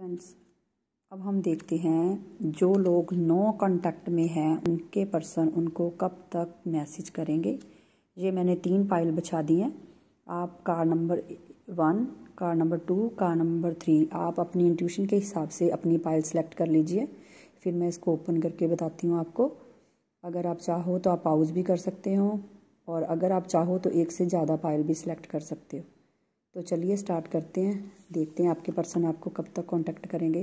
friends अब हम देखते हैं जो लोग नो कांटेक्ट में हैं उनके पर्सन उनको कब तक मैसेज करेंगे ये मैंने तीन पाइल बिछा दी हैं आप car number one car number two car number three आप अपनी इंट्यूशन के हिसाब से अपनी पाइल सेलेक्ट कर लीजिए फिर मैं इसको ओपन करके बताती हूँ आपको अगर आप चाहो तो आप पाउज भी कर सकते हो और अगर आप चाहो तो एक से ज़्यादा पाइल भी सिलेक्ट कर सकते हो तो चलिए स्टार्ट करते हैं देखते हैं आपके पर्सन आपको कब तक कांटेक्ट करेंगे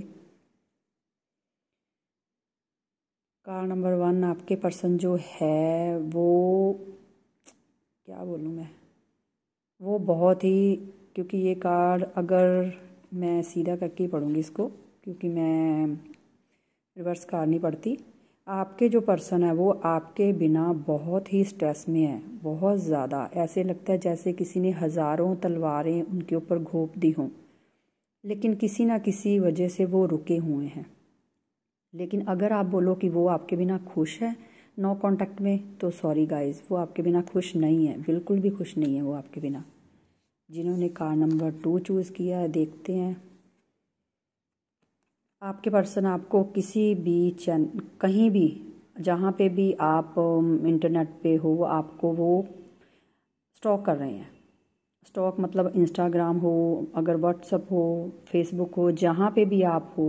कार नंबर वन आपके पर्सन जो है वो क्या बोलूँ मैं वो बहुत ही क्योंकि ये कार्ड अगर मैं सीधा करके ही पढ़ूँगी इसको क्योंकि मैं रिवर्स कार्ड नहीं पढ़ती आपके जो पर्सन है वो आपके बिना बहुत ही स्ट्रेस में है बहुत ज़्यादा ऐसे लगता है जैसे किसी ने हज़ारों तलवारें उनके ऊपर घोप दी हों लेकिन किसी ना किसी वजह से वो रुके हुए हैं लेकिन अगर आप बोलो कि वो आपके बिना खुश है नो कांटेक्ट में तो सॉरी गाइस वो आपके बिना खुश नहीं है बिल्कुल भी खुश नहीं है वो आपके बिना जिन्होंने कार नंबर टू चूज़ किया है देखते हैं आपके पर्सन आपको किसी भी चैन कहीं भी जहाँ पे भी आप इंटरनेट पे हो आपको वो स्टॉक कर रहे हैं स्टॉक मतलब इंस्टाग्राम हो अगर व्हाट्सअप हो फेसबुक हो जहाँ पे भी आप हो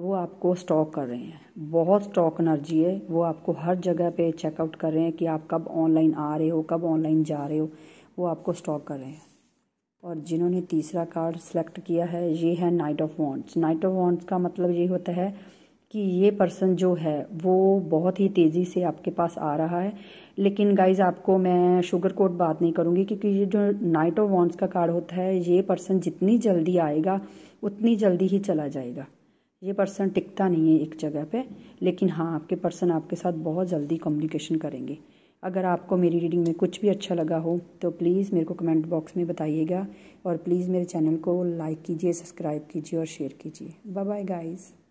वो आपको स्टॉक कर रहे हैं बहुत स्टॉक एनर्जी है वो आपको हर जगह पे चेकआउट कर रहे हैं कि आप कब ऑनलाइन आ रहे हो कब ऑनलाइन जा रहे हो वो आपको स्टॉक कर रहे हैं और जिन्होंने तीसरा कार्ड सेलेक्ट किया है ये है knight of wands knight of wands का मतलब ये होता है कि ये पर्सन जो है वो बहुत ही तेज़ी से आपके पास आ रहा है लेकिन गाइज आपको मैं शुगर कोट बात नहीं करूँगी क्योंकि ये जो नाइट ऑफ वॉन्ट्स का कार्ड होता है ये पर्सन जितनी जल्दी आएगा उतनी जल्दी ही चला जाएगा ये पर्सन टिकता नहीं है एक जगह पे लेकिन हाँ आपके पर्सन आपके साथ बहुत जल्दी कम्युनिकेशन करेंगे अगर आपको मेरी रीडिंग में कुछ भी अच्छा लगा हो तो प्लीज़ मेरे को कमेंट बॉक्स में बताइएगा और प्लीज़ मेरे चैनल को लाइक कीजिए सब्सक्राइब कीजिए और शेयर कीजिए बाय बाय गाइज़